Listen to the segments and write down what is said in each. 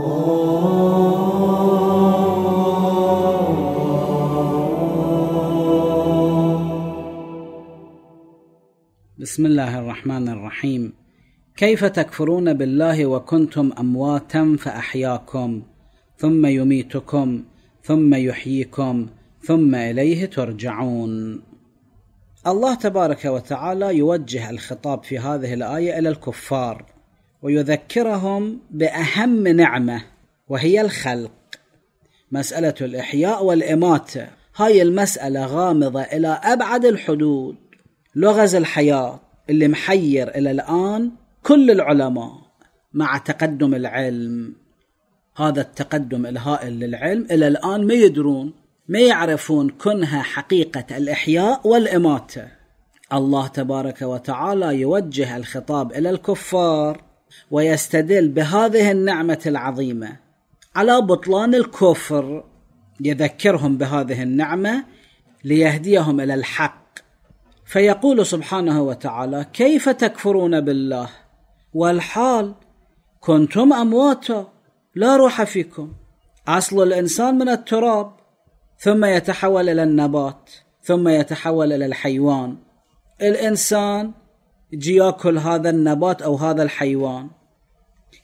بسم الله الرحمن الرحيم كيف تكفرون بالله وكنتم امواتا فاحياكم ثم يميتكم ثم يحييكم ثم اليه ترجعون الله تبارك وتعالى يوجه الخطاب في هذه الايه الى الكفار ويذكرهم باهم نعمه وهي الخلق مساله الاحياء والاماته هاي المساله غامضه الى ابعد الحدود لغز الحياه اللي محير الى الان كل العلماء مع تقدم العلم هذا التقدم الهائل للعلم الى الان ما يدرون ما يعرفون كنها حقيقه الاحياء والاماته الله تبارك وتعالى يوجه الخطاب الى الكفار ويستدل بهذه النعمه العظيمه على بطلان الكفر يذكرهم بهذه النعمه ليهديهم الى الحق فيقول سبحانه وتعالى كيف تكفرون بالله والحال كنتم امواتا لا روح فيكم اصل الانسان من التراب ثم يتحول الى النبات ثم يتحول الى الحيوان الانسان يجي ياكل هذا النبات او هذا الحيوان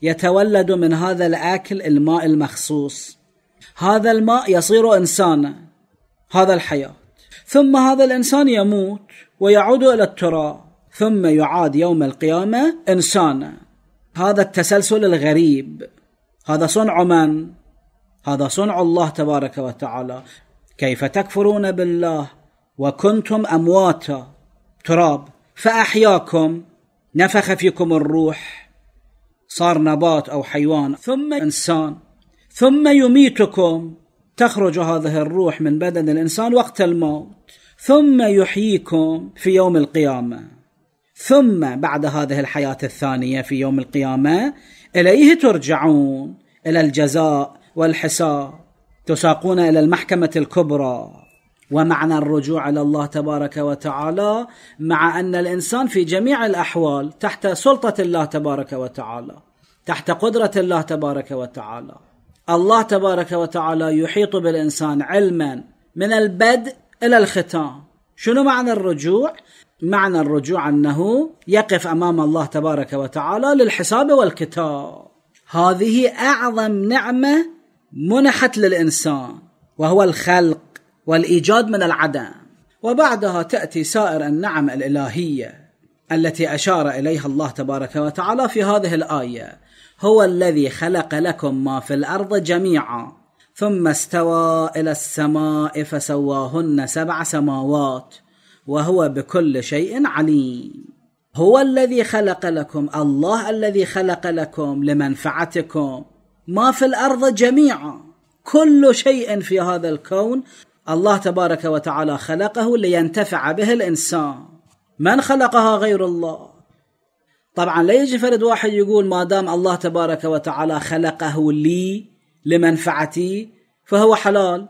يتولد من هذا الاكل الماء المخصوص هذا الماء يصير انسانا هذا الحياه ثم هذا الانسان يموت ويعود الى التراب ثم يعاد يوم القيامه انسانا هذا التسلسل الغريب هذا صنع من هذا صنع الله تبارك وتعالى كيف تكفرون بالله وكنتم امواتا تراب فأحياكم نفخ فيكم الروح صار نبات أو حيوان ثم إنسان ثم يميتكم تخرج هذه الروح من بدن الإنسان وقت الموت ثم يحييكم في يوم القيامة ثم بعد هذه الحياة الثانية في يوم القيامة إليه ترجعون إلى الجزاء والحساب تساقون إلى المحكمة الكبرى ومعنى الرجوع على الله تبارك وتعالى مع ان الانسان في جميع الاحوال تحت سلطه الله تبارك وتعالى تحت قدره الله تبارك وتعالى الله تبارك وتعالى يحيط بالانسان علما من البدء الى الختام شنو معنى الرجوع معنى الرجوع انه يقف امام الله تبارك وتعالى للحساب والكتاب هذه اعظم نعمه منحت للانسان وهو الخلق والايجاد من العدم وبعدها تاتي سائر النعم الالهيه التي اشار اليها الله تبارك وتعالى في هذه الايه هو الذي خلق لكم ما في الارض جميعا ثم استوى الى السماء فسواهن سبع سماوات وهو بكل شيء عليم هو الذي خلق لكم الله الذي خلق لكم لمنفعتكم ما في الارض جميعا كل شيء في هذا الكون الله تبارك وتعالى خلقه لينتفع به الانسان من خلقها غير الله طبعا لا يجي فرد واحد يقول ما دام الله تبارك وتعالى خلقه لي لمنفعتي فهو حلال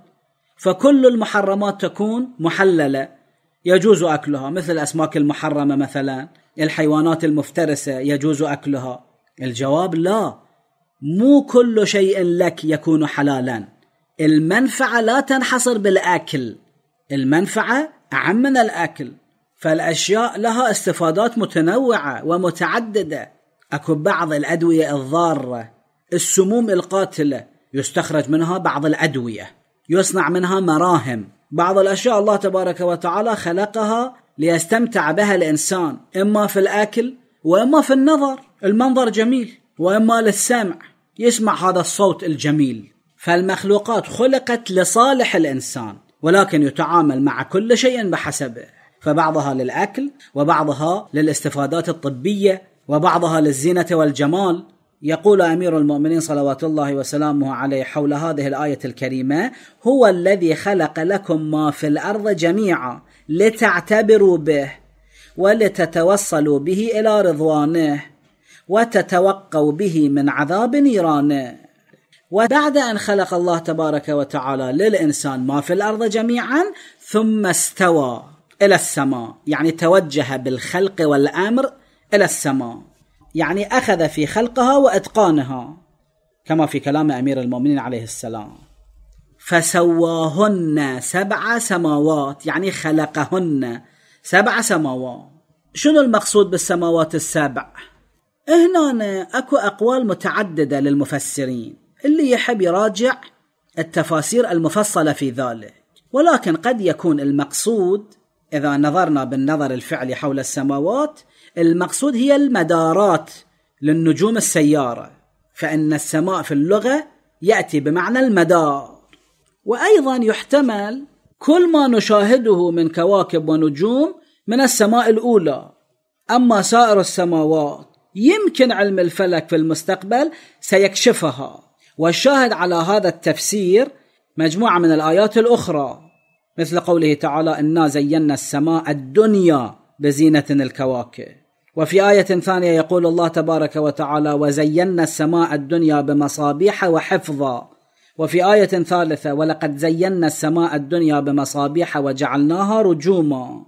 فكل المحرمات تكون محلله يجوز اكلها مثل الاسماك المحرمه مثلا الحيوانات المفترسه يجوز اكلها الجواب لا مو كل شيء لك يكون حلالا المنفعة لا تنحصر بالأكل المنفعة أعم من الأكل فالأشياء لها استفادات متنوعة ومتعددة أكو بعض الأدوية الضارة السموم القاتلة يستخرج منها بعض الأدوية يصنع منها مراهم بعض الأشياء الله تبارك وتعالى خلقها ليستمتع بها الإنسان إما في الأكل وإما في النظر المنظر جميل وإما للسمع يسمع هذا الصوت الجميل فالمخلوقات خلقت لصالح الانسان ولكن يتعامل مع كل شيء بحسبه فبعضها للاكل وبعضها للاستفادات الطبيه وبعضها للزينه والجمال يقول امير المؤمنين صلوات الله وسلامه عليه حول هذه الايه الكريمه هو الذي خلق لكم ما في الارض جميعا لتعتبروا به ولتتوصلوا به الى رضوانه وتتوقوا به من عذاب نيرانه وبعد أن خلق الله تبارك وتعالى للإنسان ما في الأرض جميعا ثم استوى إلى السماء يعني توجه بالخلق والأمر إلى السماء يعني أخذ في خلقها وإتقانها كما في كلام أمير المؤمنين عليه السلام فسواهن سبع سماوات يعني خلقهن سبع سماوات شنو المقصود بالسماوات السبع؟ هنا أكو أقوال متعددة للمفسرين اللي يحب يراجع التفاسير المفصلة في ذلك ولكن قد يكون المقصود إذا نظرنا بالنظر الفعلي حول السماوات المقصود هي المدارات للنجوم السيارة فإن السماء في اللغة يأتي بمعنى المدار وأيضا يحتمل كل ما نشاهده من كواكب ونجوم من السماء الأولى أما سائر السماوات يمكن علم الفلك في المستقبل سيكشفها والشاهد على هذا التفسير مجموعة من الآيات الأخرى مثل قوله تعالى إنا زينا السماء الدنيا بزينة الكواكب وفي آية ثانية يقول الله تبارك وتعالى وزينا السماء الدنيا بمصابيح وحفظا وفي آية ثالثة ولقد زينا السماء الدنيا بمصابيح وجعلناها رجوما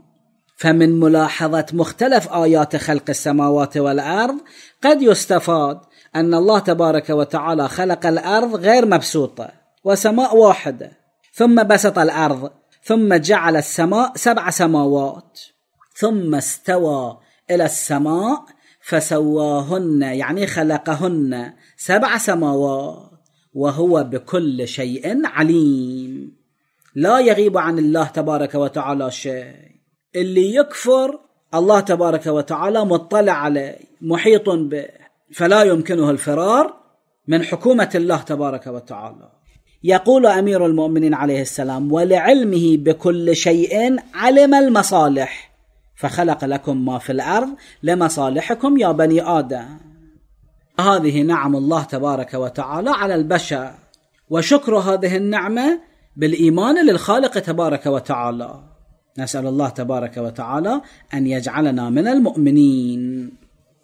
فمن ملاحظة مختلف آيات خلق السماوات والأرض قد يستفاد أن الله تبارك وتعالى خلق الأرض غير مبسوطة وسماء واحدة ثم بسط الأرض ثم جعل السماء سبع سماوات ثم استوى إلى السماء فسواهن يعني خلقهن سبع سماوات وهو بكل شيء عليم لا يغيب عن الله تبارك وتعالى شيء اللي يكفر الله تبارك وتعالى مطلع عليه محيط به فلا يمكنه الفرار من حكومه الله تبارك وتعالى يقول امير المؤمنين عليه السلام ولعلمه بكل شيء علم المصالح فخلق لكم ما في الارض لمصالحكم يا بني ادم هذه نعم الله تبارك وتعالى على البشر وشكر هذه النعمه بالايمان للخالق تبارك وتعالى نسال الله تبارك وتعالى ان يجعلنا من المؤمنين